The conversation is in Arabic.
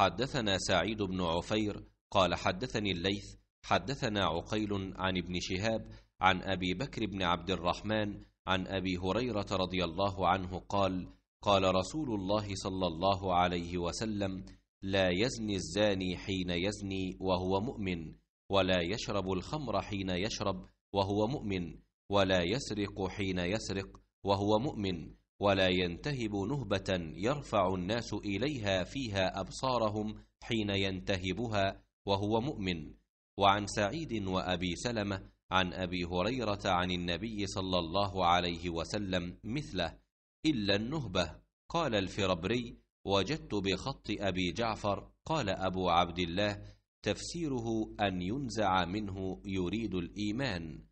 حدثنا سعيد بن عفير قال حدثني الليث حدثنا عقيل عن ابن شهاب عن ابي بكر بن عبد الرحمن عن ابي هريره رضي الله عنه قال قال رسول الله صلى الله عليه وسلم لا يزني الزاني حين يزني وهو مؤمن ولا يشرب الخمر حين يشرب وهو مؤمن ولا يسرق حين يسرق وهو مؤمن ولا ينتهب نهبه يرفع الناس اليها فيها ابصارهم حين ينتهبها وهو مؤمن وعن سعيد وابي سلمه عن ابي هريره عن النبي صلى الله عليه وسلم مثله الا النهبه قال الفربري وجدت بخط ابي جعفر قال ابو عبد الله تفسيره ان ينزع منه يريد الايمان